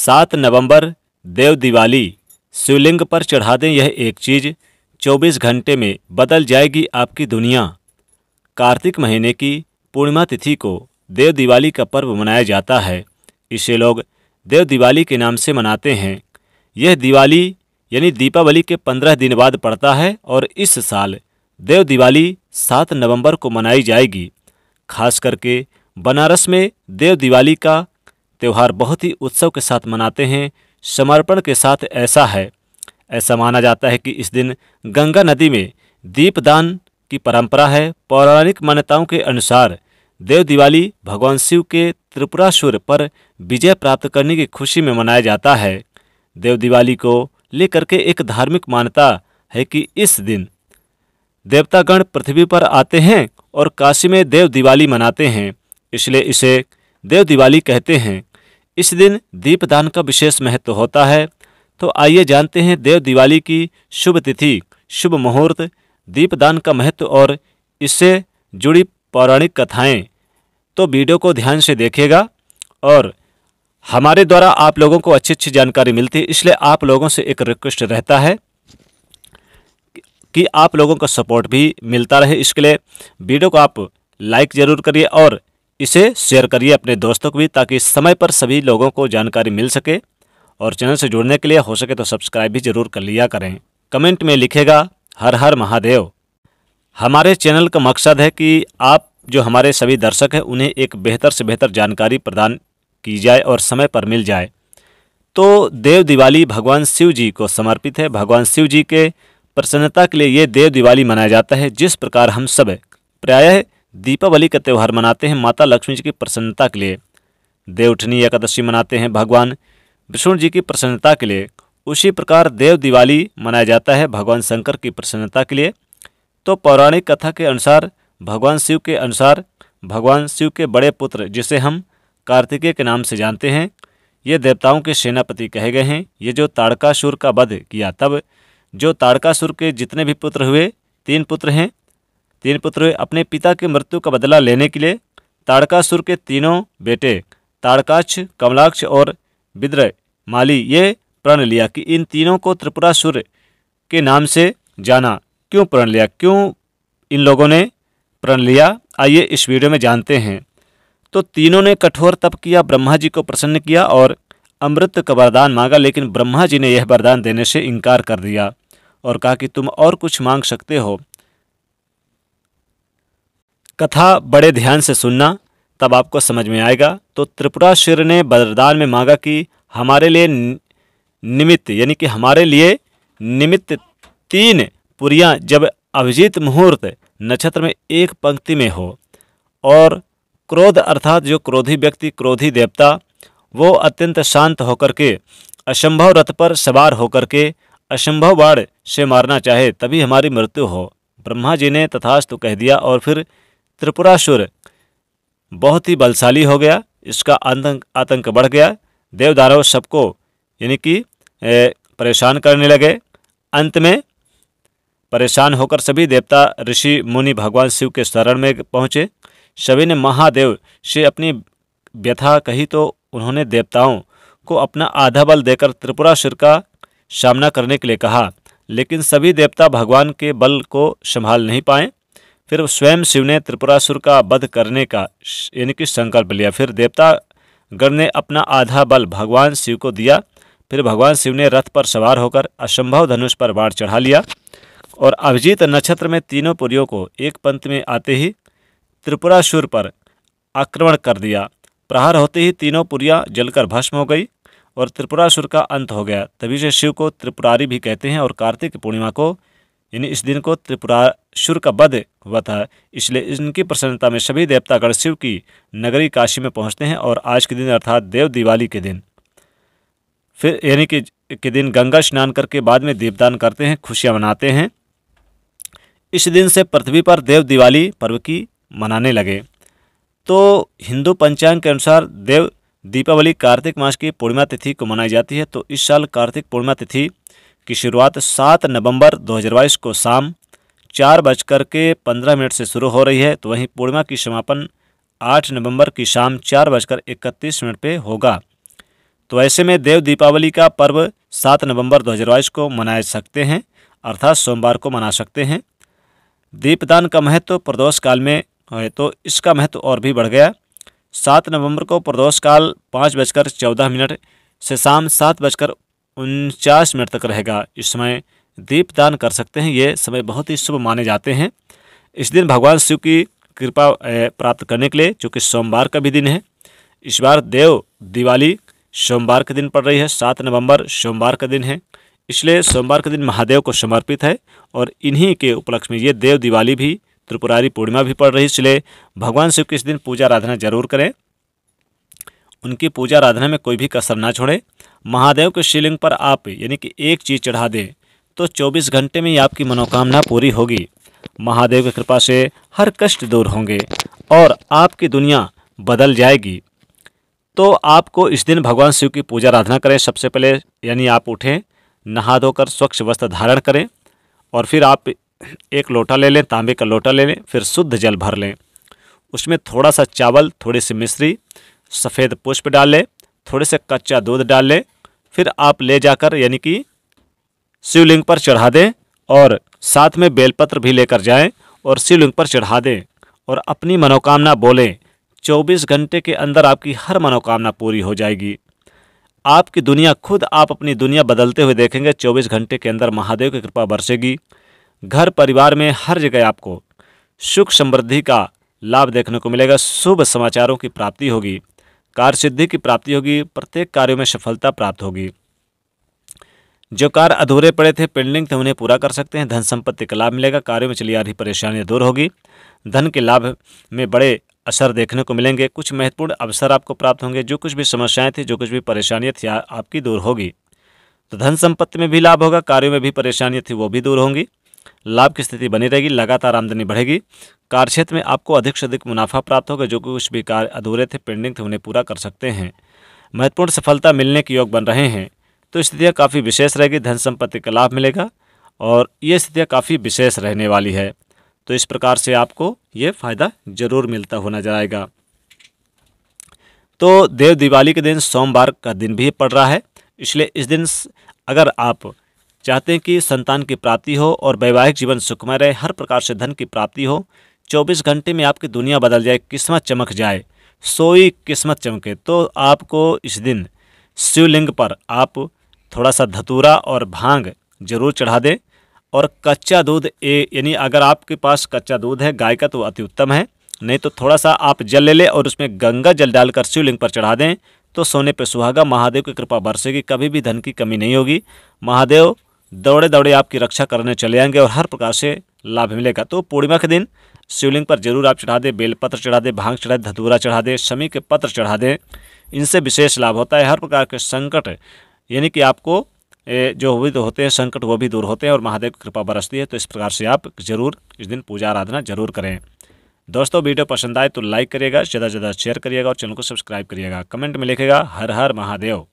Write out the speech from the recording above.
सात नवंबर देव दिवाली शिवलिंग पर चढ़ा दें यह एक चीज़ 24 घंटे में बदल जाएगी आपकी दुनिया कार्तिक महीने की पूर्णिमा तिथि को देव दिवाली का पर्व मनाया जाता है इसे लोग देव दिवाली के नाम से मनाते हैं यह दिवाली यानी दीपावली के पंद्रह दिन बाद पड़ता है और इस साल देव दिवाली सात नवंबर को मनाई जाएगी खास करके बनारस में देव दिवाली का त्यौहार बहुत ही उत्सव के साथ मनाते हैं समर्पण के साथ ऐसा है ऐसा माना जाता है कि इस दिन गंगा नदी में दीपदान की परंपरा है पौराणिक मान्यताओं के अनुसार देव दिवाली भगवान शिव के त्रिपुरासुर पर विजय प्राप्त करने की खुशी में मनाया जाता है देव दिवाली को लेकर के एक धार्मिक मान्यता है कि इस दिन देवतागण पृथ्वी पर आते हैं और काशी में देव दिवाली मनाते हैं इसलिए इसे देव दिवाली कहते हैं इस दिन दीपदान का विशेष महत्व होता है तो आइए जानते हैं देव दिवाली की शुभ तिथि शुभ मुहूर्त दीपदान का महत्व और इससे जुड़ी पौराणिक कथाएं तो वीडियो को ध्यान से देखिएगा और हमारे द्वारा आप लोगों को अच्छी अच्छी जानकारी मिलती है इसलिए आप लोगों से एक रिक्वेस्ट रहता है कि आप लोगों का सपोर्ट भी मिलता रहे इसके लिए वीडियो को आप लाइक ज़रूर करिए और इसे शेयर करिए अपने दोस्तों को भी ताकि समय पर सभी लोगों को जानकारी मिल सके और चैनल से जुड़ने के लिए हो सके तो सब्सक्राइब भी जरूर कर लिया करें कमेंट में लिखेगा हर हर महादेव हमारे चैनल का मकसद है कि आप जो हमारे सभी दर्शक हैं उन्हें एक बेहतर से बेहतर जानकारी प्रदान की जाए और समय पर मिल जाए तो देव दिवाली भगवान शिव जी को समर्पित है भगवान शिव जी के प्रसन्नता के लिए ये देव दिवाली मनाया जाता है जिस प्रकार हम सब प्रायः दीपावली का त्यौहार मनाते हैं माता लक्ष्मी जी की प्रसन्नता के लिए देवठनी एकादशी मनाते हैं भगवान विष्णु जी की प्रसन्नता के लिए उसी प्रकार देव दिवाली मनाया जाता है भगवान शंकर की प्रसन्नता के लिए तो पौराणिक कथा के अनुसार भगवान शिव के अनुसार भगवान शिव के बड़े पुत्र जिसे हम कार्तिकेय के नाम से जानते हैं ये देवताओं के सेनापति कहे गए हैं ये जो ताड़कासुर का वध किया तब जो ताड़कासुर के जितने भी पुत्र हुए तीन पुत्र हैं तीन पुत्र अपने पिता की मृत्यु का बदला लेने के लिए ताड़कासुर के तीनों बेटे ताड़काक्ष कमलाक्ष और बिद्र माली ये प्रण लिया कि इन तीनों को त्रिपुरासुर के नाम से जाना क्यों प्रण लिया क्यों इन लोगों ने प्रण लिया आइए इस वीडियो में जानते हैं तो तीनों ने कठोर तप किया ब्रह्मा जी को प्रसन्न किया और अमृत का वरदान मांगा लेकिन ब्रह्मा जी ने यह वरदान देने से इनकार कर दिया और कहा कि तुम और कुछ मांग सकते हो कथा बड़े ध्यान से सुनना तब आपको समझ में आएगा तो त्रिपुरासुर ने बदरदान में मांगा कि हमारे लिए निमित्त यानी कि हमारे लिए निमित्त तीन पुरियाँ जब अभिजीत मुहूर्त नक्षत्र में एक पंक्ति में हो और क्रोध अर्थात जो क्रोधी व्यक्ति क्रोधी देवता वो अत्यंत शांत होकर के असंभव रथ पर सवार होकर के असंभव बाढ़ से मारना चाहे तभी हमारी मृत्यु हो ब्रह्मा जी ने तथास्तु कह दिया और फिर त्रिपुरासुर बहुत ही बलशाली हो गया इसका आतंक आतंक बढ़ गया देवदारव सबको यानी कि परेशान करने लगे अंत में परेशान होकर सभी देवता ऋषि मुनि भगवान शिव के शरण में पहुँचे सभी ने महादेव से अपनी व्यथा कही तो उन्होंने देवताओं को अपना आधा बल देकर त्रिपुरासुर का सामना करने के लिए कहा लेकिन सभी देवता भगवान के बल को संभाल नहीं पाए फिर स्वयं शिव ने त्रिपुरासुर का वध करने का यानी कि संकल्प लिया फिर देवता गण ने अपना आधा बल भगवान शिव को दिया फिर भगवान शिव ने रथ पर सवार होकर असंभव धनुष पर बाढ़ चढ़ा लिया और अभिजीत नक्षत्र में तीनों पुरियों को एक पंथ में आते ही त्रिपुरासुर पर आक्रमण कर दिया प्रहार होते ही तीनों पुरियाँ जलकर भस्म हो गई और त्रिपुरासुर का अंत हो गया तभी से शिव को त्रिपुरारी भी कहते हैं और कार्तिक पूर्णिमा को यानी इस दिन को शुर का वध हुआ था इसलिए इनकी प्रसन्नता में सभी देवतागढ़ शिव की नगरी काशी में पहुंचते हैं और आज के दिन अर्थात देव दिवाली के दिन फिर यानी कि के दिन गंगा स्नान करके बाद में देवदान करते हैं खुशियाँ मनाते हैं इस दिन से पृथ्वी पर देव दिवाली पर्व की मनाने लगे तो हिंदू पंचांग के अनुसार देव दीपावली कार्तिक मास की पूर्णिमा तिथि को मनाई जाती है तो इस साल कार्तिक पूर्णिमा तिथि की शुरुआत 7 नवंबर 2022 को शाम चार बजकर के पंद्रह मिनट से शुरू हो रही है तो वहीं पूर्णिमा की समापन आठ नवंबर की शाम चार बजकर इकतीस मिनट पे होगा तो ऐसे में देव दीपावली का पर्व सात नवंबर 2022 को मना सकते हैं अर्थात सोमवार को मना सकते हैं दीपदान का महत्व तो प्रदोष काल में है तो इसका महत्व तो और भी बढ़ गया सात नवंबर को प्रदोष काल पाँच बजकर चौदह मिनट से शाम सात बजकर उनचास मिनट तक रहेगा इस समय दीपदान कर सकते हैं ये समय बहुत ही शुभ माने जाते हैं इस दिन भगवान शिव की कृपा प्राप्त करने के लिए चूँकि सोमवार का भी दिन है इस बार देव दिवाली सोमवार के दिन पड़ रही है सात नवंबर सोमवार का दिन है इसलिए सोमवार के दिन महादेव को समर्पित है और इन्हीं के उपलक्ष्य में ये देव दिवाली भी त्रिपुरारी पूर्णिमा भी पड़ रही है इसलिए भगवान शिव के इस दिन पूजा आराधना जरूर करें उनकी पूजा आराधना में कोई भी कसर ना छोड़े महादेव के शिवलिंग पर आप यानी कि एक चीज़ चढ़ा दें तो 24 घंटे में ही आपकी मनोकामना पूरी होगी महादेव की कृपा से हर कष्ट दूर होंगे और आपकी दुनिया बदल जाएगी तो आपको इस दिन भगवान शिव की पूजा आराधना करें सबसे पहले यानी आप उठें नहा धोकर स्वच्छ वस्त्र धारण करें और फिर आप एक लोटा ले लें तांबे का लोटा ले लें फिर शुद्ध जल भर लें उसमें थोड़ा सा चावल थोड़ी सी मिश्री सफ़ेद पुष्प डाल थोड़े से कच्चा दूध डाल लें फिर आप ले जाकर यानी कि शिवलिंग पर चढ़ा दें और साथ में बेलपत्र भी लेकर जाएं और शिवलिंग पर चढ़ा दें और अपनी मनोकामना बोलें 24 घंटे के अंदर आपकी हर मनोकामना पूरी हो जाएगी आपकी दुनिया खुद आप अपनी दुनिया बदलते हुए देखेंगे 24 घंटे के अंदर महादेव की कृपा बरसेगी घर परिवार में हर जगह आपको सुख समृद्धि का लाभ देखने को मिलेगा शुभ समाचारों की प्राप्ति होगी कार्य सिद्धि की प्राप्ति होगी प्रत्येक कार्यों में सफलता प्राप्त होगी जो कार्य अधूरे पड़े थे पेंडिंग थे उन्हें पूरा कर सकते हैं धन संपत्ति का लाभ मिलेगा कार्यों में चली आ रही परेशानियाँ दूर होगी धन के लाभ में बड़े असर देखने को मिलेंगे कुछ महत्वपूर्ण अवसर आपको प्राप्त होंगे जो कुछ भी समस्याएं थी जो कुछ भी परेशानियाँ थी आपकी दूर होगी तो धन संपत्ति में भी लाभ होगा कार्यों में भी परेशानियाँ थी वो भी दूर होंगी लाभ की स्थिति बनी रहेगी लगातार आमदनी बढ़ेगी कार्यक्षेत्र में आपको अधिक से अधिक मुनाफा प्राप्त होगा जो कुछ भी कार्य अधूरे थे पेंडिंग थे उन्हें पूरा कर सकते हैं महत्वपूर्ण सफलता मिलने के योग बन रहे हैं तो स्थितियाँ काफ़ी विशेष रहेगी धन संपत्ति का लाभ मिलेगा और ये स्थितियाँ काफ़ी विशेष रहने वाली है तो इस प्रकार से आपको ये फ़ायदा ज़रूर मिलता हुआ नजर आएगा तो देव दिवाली के दिन सोमवार का दिन भी पड़ रहा है इसलिए इस दिन अगर आप चाहते हैं कि संतान की प्राप्ति हो और वैवाहिक जीवन सुखमय रहे हर प्रकार से धन की प्राप्ति हो चौबीस घंटे में आपकी दुनिया बदल जाए किस्मत चमक जाए सोई किस्मत चमके तो आपको इस दिन शिवलिंग पर आप थोड़ा सा धतूरा और भांग जरूर चढ़ा दें और कच्चा दूध यानी अगर आपके पास कच्चा दूध है गाय का तो अति उत्तम है नहीं तो थोड़ा सा आप जल ले लें और उसमें गंगा जल डालकर शिवलिंग पर चढ़ा दें तो सोने पर सुहागा महादेव की कृपा बरसेगी कभी भी धन की कमी नहीं होगी महादेव दौड़े दौड़े आपकी रक्षा करने चले आएंगे और हर प्रकार से लाभ मिलेगा तो पूर्णिमा के दिन शिवलिंग पर जरूर आप चढ़ा दें बेलपत्र चढ़ा दें भांग चढ़ा दें धतूरा चढ़ा दें शमी के पत्र चढ़ा दें इनसे विशेष लाभ होता है हर प्रकार के संकट यानी कि आपको जो भी तो होते हैं संकट वो भी दूर होते हैं और महादेव की कृपा बरसती है तो इस प्रकार से आप जरूर इस दिन पूजा आराधना जरूर करें दोस्तों वीडियो पसंद आए तो लाइक करिएगा ज़्यादा से ज़्यादा शेयर करिएगा और चैनल को सब्सक्राइब करिएगा कमेंट में लिखेगा हर हर महादेव